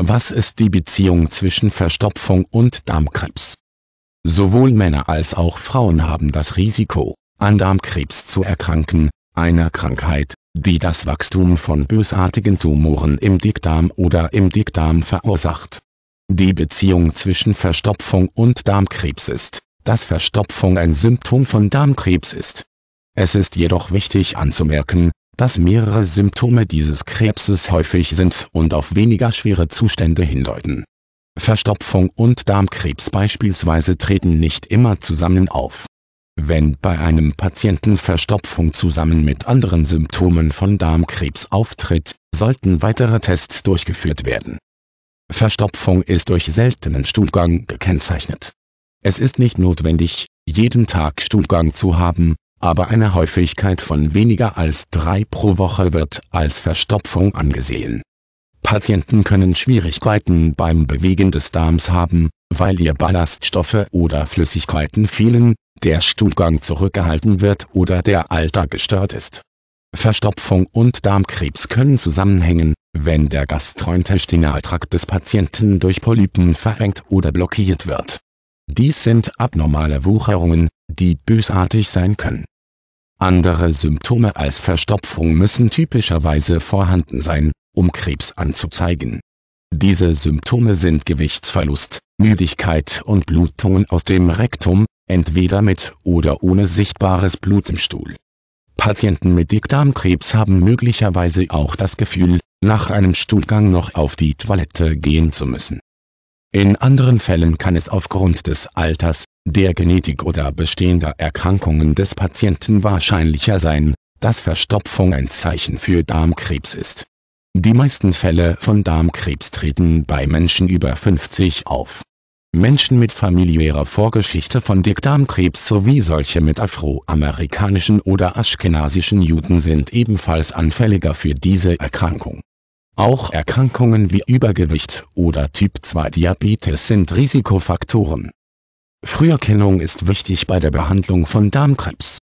Was ist die Beziehung zwischen Verstopfung und Darmkrebs? Sowohl Männer als auch Frauen haben das Risiko, an Darmkrebs zu erkranken, einer Krankheit, die das Wachstum von bösartigen Tumoren im Dickdarm oder im Dickdarm verursacht. Die Beziehung zwischen Verstopfung und Darmkrebs ist, dass Verstopfung ein Symptom von Darmkrebs ist. Es ist jedoch wichtig anzumerken, dass mehrere Symptome dieses Krebses häufig sind und auf weniger schwere Zustände hindeuten. Verstopfung und Darmkrebs beispielsweise treten nicht immer zusammen auf. Wenn bei einem Patienten Verstopfung zusammen mit anderen Symptomen von Darmkrebs auftritt, sollten weitere Tests durchgeführt werden. Verstopfung ist durch seltenen Stuhlgang gekennzeichnet. Es ist nicht notwendig, jeden Tag Stuhlgang zu haben, aber eine Häufigkeit von weniger als drei pro Woche wird als Verstopfung angesehen. Patienten können Schwierigkeiten beim Bewegen des Darms haben, weil ihr Ballaststoffe oder Flüssigkeiten fehlen, der Stuhlgang zurückgehalten wird oder der Alter gestört ist. Verstopfung und Darmkrebs können zusammenhängen, wenn der Gastrointestinaltrakt des Patienten durch Polypen verengt oder blockiert wird dies sind abnormale Wucherungen, die bösartig sein können. Andere Symptome als Verstopfung müssen typischerweise vorhanden sein, um Krebs anzuzeigen. Diese Symptome sind Gewichtsverlust, Müdigkeit und Blutungen aus dem Rektum, entweder mit oder ohne sichtbares Blut im Stuhl. Patienten mit Dickdarmkrebs haben möglicherweise auch das Gefühl, nach einem Stuhlgang noch auf die Toilette gehen zu müssen. In anderen Fällen kann es aufgrund des Alters, der Genetik oder bestehender Erkrankungen des Patienten wahrscheinlicher sein, dass Verstopfung ein Zeichen für Darmkrebs ist. Die meisten Fälle von Darmkrebs treten bei Menschen über 50 auf. Menschen mit familiärer Vorgeschichte von Dickdarmkrebs sowie solche mit afroamerikanischen oder aschkenasischen Juden sind ebenfalls anfälliger für diese Erkrankung auch Erkrankungen wie Übergewicht oder Typ-2-Diabetes sind Risikofaktoren. Früherkennung ist wichtig bei der Behandlung von Darmkrebs.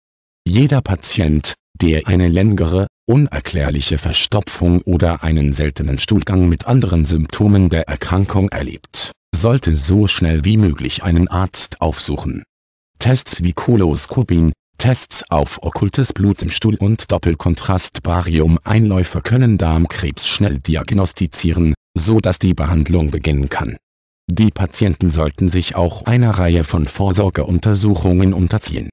Jeder Patient, der eine längere, unerklärliche Verstopfung oder einen seltenen Stuhlgang mit anderen Symptomen der Erkrankung erlebt, sollte so schnell wie möglich einen Arzt aufsuchen. Tests wie Koloskopien, Tests auf okkultes Blut im Stuhl und doppelkontrast barium einläufer können Darmkrebs schnell diagnostizieren, so dass die Behandlung beginnen kann. Die Patienten sollten sich auch einer Reihe von Vorsorgeuntersuchungen unterziehen.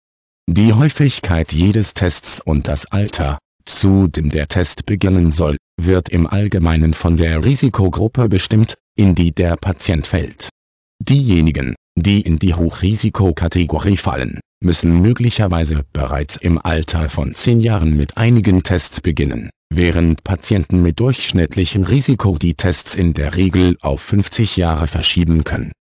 Die Häufigkeit jedes Tests und das Alter, zu dem der Test beginnen soll, wird im Allgemeinen von der Risikogruppe bestimmt, in die der Patient fällt. Diejenigen, die in die Hochrisikokategorie fallen, müssen möglicherweise bereits im Alter von 10 Jahren mit einigen Tests beginnen, während Patienten mit durchschnittlichem Risiko die Tests in der Regel auf 50 Jahre verschieben können